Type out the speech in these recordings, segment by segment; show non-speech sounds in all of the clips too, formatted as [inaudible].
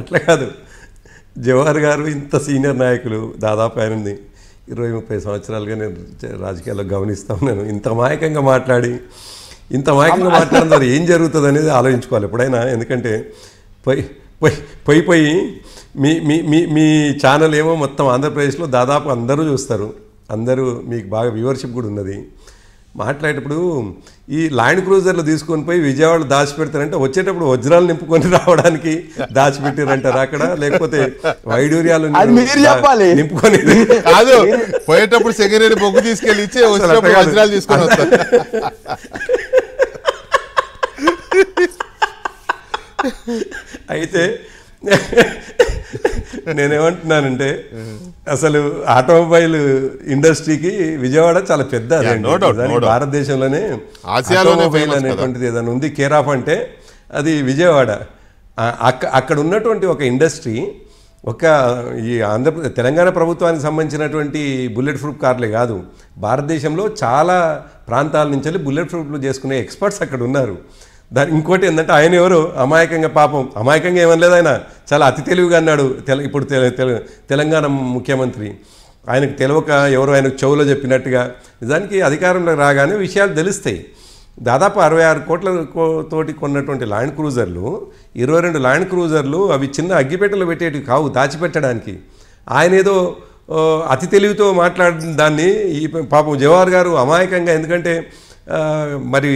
అట్లా కాదు జవహర్ గారు ఇంత సీనియర్ నాయకులు దాదాపు ఆయనని ఇరవై ముప్పై సంవత్సరాలుగా నేను రాజకీయాల్లో గమనిస్తా ఉన్నాను ఇంత మాయకంగా మాట్లాడి ఇంత మాయకంగా మాట్లాడిన ద్వారా ఏం జరుగుతుంది అనేది ఆలోచించుకోవాలి ఎప్పుడైనా ఎందుకంటే పై పై పై పై మీ మీ మీ మీ ఛానల్ ఏమో మొత్తం ఆంధ్రప్రదేశ్లో దాదాపు అందరూ చూస్తారు అందరూ మీకు బాగా వ్యూవర్షిప్ కూడా ఉన్నది మాట్లాడేటప్పుడు ఈ ల్యాండ్ క్రూజర్లు తీసుకొని పోయి విజయవాడ దాచిపెడతారంటే వచ్చేటప్పుడు వజ్రాలు నింపుకొని రావడానికి దాచిపెట్టారంటారు అక్కడ లేకపోతే వైడూర్యాలు నింపుకొని కాదు పోయేటప్పుడు సెగరేడు బొగ్గు తీసుకెళ్ళి ఇచ్చే వజ్రాలు తీసుకొని వస్తారు అయితే నేనేమంటున్నానంటే అసలు ఆటోమొబైల్ ఇండస్ట్రీకి విజయవాడ చాలా పెద్ద భారతదేశంలోనే ఆటోమొబైల్ అనేటువంటిది ఏదైనా ఉంది కేరాఫ్ అంటే అది విజయవాడ అక్క అక్కడ ఉన్నటువంటి ఒక ఇండస్ట్రీ ఒక ఈ ఆంధ్ర తెలంగాణ ప్రభుత్వానికి సంబంధించినటువంటి బుల్లెట్ ప్రూఫ్ కార్లే కాదు భారతదేశంలో చాలా ప్రాంతాల నుంచి బుల్లెట్ ప్రూఫ్లు చేసుకునే ఎక్స్పర్ట్స్ అక్కడ ఉన్నారు దాని ఇంకోటి ఏంటంటే ఆయన ఎవరు అమాయకంగా పాపం అమాయకంగా ఏమనలేదు ఆయన చాలా అతి తెలివిగా అన్నాడు తెల ఇప్పుడు తెలంగాణ ముఖ్యమంత్రి ఆయనకు తెలియక ఎవరు ఆయనకు చెవులో చెప్పినట్టుగా నిజానికి అధికారంలో రాగానే విషయాలు తెలుస్తాయి దాదాపు అరవై ఆరు కోట్ల తోటి కొన్నటువంటి ల్యాండ్ క్రూజర్లు ఇరవై రెండు ల్యాండ్ క్రూజర్లు అవి చిన్న అగ్గిపెట్టలు పెట్టేటివి కావు దాచిపెట్టడానికి ఆయన ఏదో అతి తెలివితో మాట్లాడిన దాన్ని ఈ పాపం జవహర్ గారు అమాయకంగా ఎందుకంటే మరి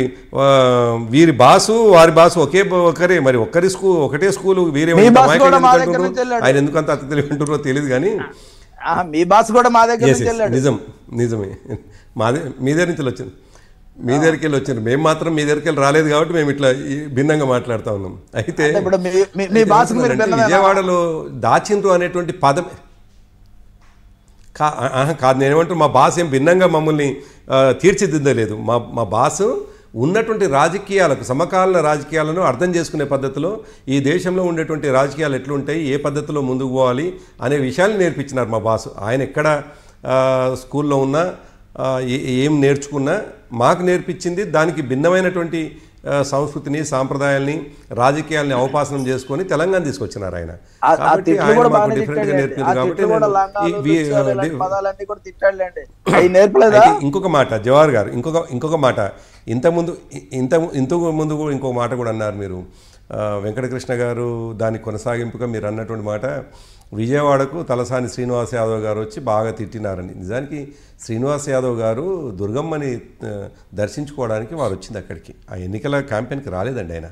వీరి బాసు వారి బాసు ఒకే ఒకరే మరి ఒక్కరి స్కూల్ ఒకటే స్కూల్ వీరే ఆయన ఎందుకంత అంత ఉంటుందో తెలియదు కానీ మీ బాస్ కూడా మా దగ్గర నిజం నిజమే మాదే మీ దగ్గర నుంచి వచ్చింది మీ దగ్గరికి వెళ్ళి వచ్చారు మేము మాత్రం మీ దగ్గరికి వెళ్ళి రాలేదు కాబట్టి మేము ఇట్లా భిన్నంగా మాట్లాడుతూ ఉన్నాం అయితే విజయవాడలో దాచిండ్రు అనేటువంటి పదం కా కాదు నేనేమంటాను మా బాస్ ఏం భిన్నంగా మమ్మల్ని తీర్చిదిద్దలేదు మా మా బాసు ఉన్నటువంటి రాజకీయాలకు సమకాలీన రాజకీయాలను అర్థం చేసుకునే పద్ధతిలో ఈ దేశంలో ఉండేటువంటి రాజకీయాలు ఎట్లుంటాయి ఏ పద్ధతిలో ముందుకు పోవాలి అనే విషయాలు నేర్పించినారు మా బాసు ఆయన ఎక్కడ స్కూల్లో ఉన్నా ఏం నేర్చుకున్నా మాకు నేర్పించింది దానికి భిన్నమైనటువంటి సంస్కృతిని సాంప్రదాయాల్ని రాజకీయాల్ని అవపాసనం చేసుకొని తెలంగాణ తీసుకొచ్చినారు ఆయన డిఫరెంట్ గా నేర్పింది కాబట్టి [coughs] ఇంకొక మాట జవహర్ గారు ఇంకొక ఇంకొక మాట ఇంతకుముందు ఇంత ఇంతకు ముందు కూడా ఇంకొక మాట కూడా అన్నారు మీరు వెంకటకృష్ణ గారు దాని కొనసాగింపుగా మీరు అన్నటువంటి మాట విజయవాడకు తలసాని శ్రీనివాస్ యాదవ్ గారు వచ్చి బాగా తిట్టినారని నిజానికి శ్రీనివాస్ యాదవ్ గారు దుర్గమ్మని దర్శించుకోవడానికి వారు వచ్చింది అక్కడికి ఆ ఎన్నికల క్యాంపెయిన్కి రాలేదండి ఆయన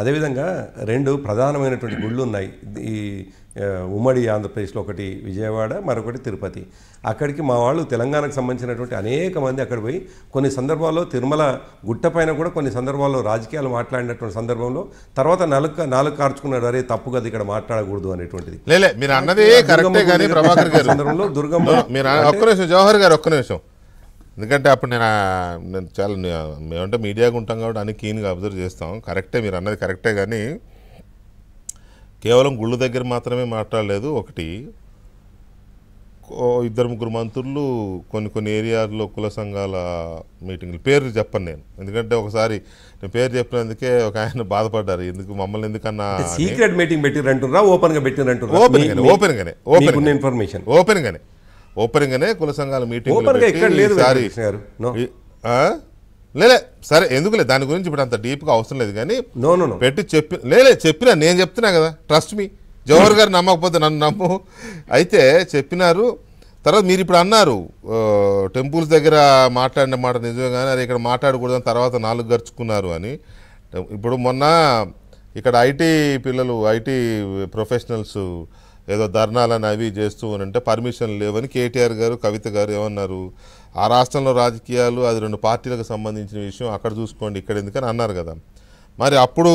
అదేవిధంగా రెండు ప్రధానమైనటువంటి గుళ్ళు ఉన్నాయి ఈ ఉమ్మడి ఆంధ్రప్రదేశ్లో ఒకటి విజయవాడ మరొకటి తిరుపతి అక్కడికి మా వాళ్ళు తెలంగాణకు సంబంధించినటువంటి అనేక మంది అక్కడ పోయి కొన్ని సందర్భాల్లో తిరుమల గుట్టపైన కూడా కొన్ని సందర్భాల్లో రాజకీయాలు మాట్లాడినటువంటి సందర్భంలో తర్వాత నలుక నాలుగు కార్చుకున్నాడు అరే తప్పు కదా ఇక్కడ మాట్లాడకూడదు అనేటువంటిది మీరు అన్నది సందర్భంలో దుర్గమ్మ మీరు జవహర్ గారు ఒక్క నిమిషం ఎందుకంటే అప్పుడు నేను నేను చాలా మేమంటే మీడియాగా ఉంటాం కాబట్టి అన్ని క్లీన్గా అబ్జర్వ్ చేస్తాం కరెక్టే మీరు అన్నది కరెక్టే కానీ కేవలం గుళ్ళు దగ్గర మాత్రమే మాట్లాడలేదు ఒకటి ఇద్దరు ముగ్గురు మంత్రులు కొన్ని కొన్ని ఏరియాల్లో కుల సంఘాల మీటింగ్లు పేర్లు చెప్పను నేను ఎందుకంటే ఒకసారి నేను పేరు చెప్పినందుకే ఒక ఆయన బాధపడ్డారు ఎందుకు మమ్మల్ని ఎందుకన్నా సీక్రెట్ మీటింగ్ పెట్టిరంటున్నా ఓపెన్గా గా ఓపెన్గానే ఓపెన్ ఓపెన్ ఓపెన్ ఇన్ఫర్మేషన్ ఓపెన్గానే ఓపెనింగ్ కుల సంఘాల మీటింగ్ లేలే సరే ఎందుకులే దాని గురించి ఇప్పుడు అంత డీప్గా అవసరం లేదు కానీ పెట్టి చెప్పి లేలే చెప్పినా నేను చెప్తున్నా కదా ట్రస్ట్ మీ జవహర్ గారు నమ్మకపోతే నన్ను నమ్ము అయితే చెప్పినారు తర్వాత మీరు ఇప్పుడు అన్నారు టెంపుల్స్ దగ్గర మాట్లాడిన మాట నిజమే కానీ అది ఇక్కడ మాట్లాడకూడదని తర్వాత నాలుగు గర్చుకున్నారు అని ఇప్పుడు మొన్న ఇక్కడ ఐటీ పిల్లలు ఐటీ ప్రొఫెషనల్స్ ఏదో ధర్నాలని అవి చేస్తూ అంటే పర్మిషన్ లేవని కేటీఆర్ గారు కవిత గారు ఏమన్నారు ఆ రాష్ట్రంలో రాజకీయాలు అది రెండు పార్టీలకు సంబంధించిన విషయం అక్కడ చూసుకోండి ఇక్కడ ఎందుకని అన్నారు కదా మరి అప్పుడు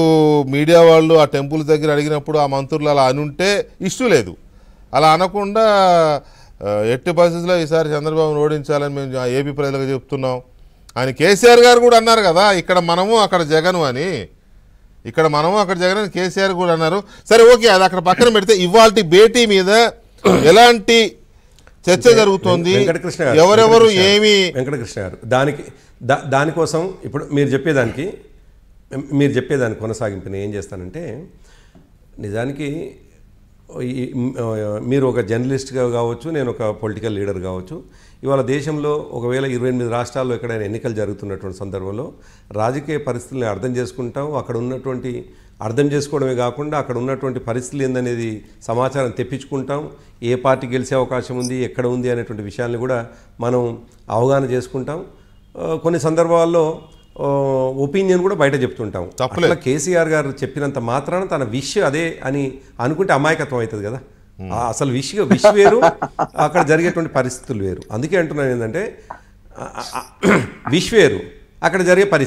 మీడియా వాళ్ళు ఆ టెంపుల్ దగ్గర అడిగినప్పుడు ఆ మంత్రులు అలా అనుంటే ఇష్యూ లేదు అలా అనకుండా ఎట్టి పరిస్థితుల్లో ఈసారి చంద్రబాబును ఓడించాలని మేము ఏపీ ప్రజలకు చెప్తున్నాం ఆయన కేసీఆర్ గారు కూడా అన్నారు కదా ఇక్కడ మనము అక్కడ జగను అని ఇక్కడ మనము అక్కడ జగన్ కేసీఆర్ కూడా అన్నారు సరే ఓకే అది అక్కడ పక్కన పెడితే ఇవాళ భేటీ మీద ఎలాంటి చర్చ జరుగుతోంది ఎవరెవరు ఏమి వెంకటకృష్ణ గారు దానికి దానికోసం ఇప్పుడు మీరు చెప్పేదానికి మీరు చెప్పేదాన్ని కొనసాగింపు నేను ఏం చేస్తానంటే నిజానికి మీరు ఒక జర్నలిస్ట్గా కావచ్చు నేను ఒక పొలిటికల్ లీడర్ కావచ్చు ఇవాళ దేశంలో ఒకవేళ ఇరవై ఎనిమిది రాష్ట్రాల్లో ఎక్కడైనా ఎన్నికలు జరుగుతున్నటువంటి సందర్భంలో రాజకీయ పరిస్థితుల్ని అర్థం చేసుకుంటాం అక్కడ ఉన్నటువంటి అర్థం చేసుకోవడమే కాకుండా అక్కడ ఉన్నటువంటి పరిస్థితులు ఏందనేది సమాచారం తెప్పించుకుంటాం ఏ పార్టీ గెలిచే అవకాశం ఉంది ఎక్కడ ఉంది అనేటువంటి విషయాన్ని కూడా మనం అవగాహన చేసుకుంటాం కొన్ని సందర్భాల్లో ఒపీనియన్ కూడా బయట చెప్తుంటాం అట్లా కేసీఆర్ గారు చెప్పినంత మాత్రాన తన విష్ అదే అని అనుకుంటే అమాయకత్వం అవుతుంది కదా అసలు విష్ విష్ వేరు అక్కడ జరిగేటువంటి పరిస్థితులు వేరు అందుకే అంటున్నాను ఏంటంటే విష్ వేరు అక్కడ జరిగే పరిస్థితి